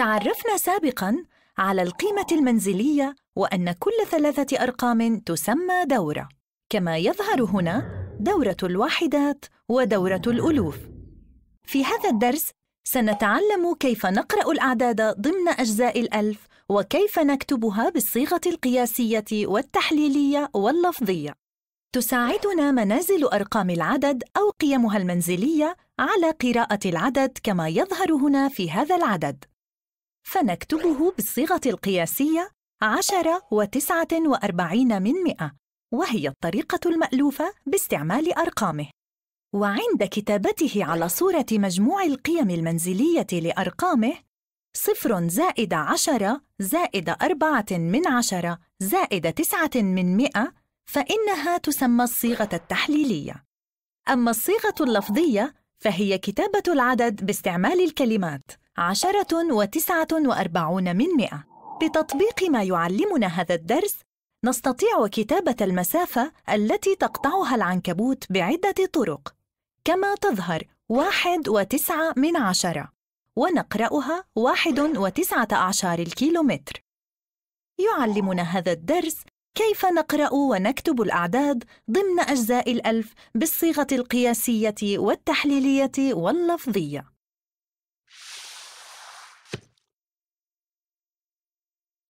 تعرفنا سابقاً على القيمة المنزلية وأن كل ثلاثة أرقام تسمى دورة كما يظهر هنا دورة الواحدات ودورة الألوف في هذا الدرس سنتعلم كيف نقرأ الأعداد ضمن أجزاء الألف وكيف نكتبها بالصيغة القياسية والتحليلية واللفظية تساعدنا منازل أرقام العدد أو قيمها المنزلية على قراءة العدد كما يظهر هنا في هذا العدد فنكتبه بالصيغة القياسية 10 و 49 من 100 وهي الطريقة المألوفة باستعمال أرقامه وعند كتابته على صورة مجموع القيم المنزلية لأرقامه صفر زائد عشرة زائد أربعة من عشرة زائد تسعة من مئة فإنها تسمى الصيغة التحليلية أما الصيغة اللفظية فهي كتابة العدد باستعمال الكلمات عشرة وتسعة وأربعون من مئة بتطبيق ما يعلمنا هذا الدرس نستطيع كتابة المسافة التي تقطعها العنكبوت بعدة طرق كما تظهر واحد وتسعة من عشرة ونقرأها واحد وتسعة أعشار الكيلومتر يعلمنا هذا الدرس كيف نقرأ ونكتب الأعداد ضمن أجزاء الألف بالصيغة القياسية والتحليلية واللفظية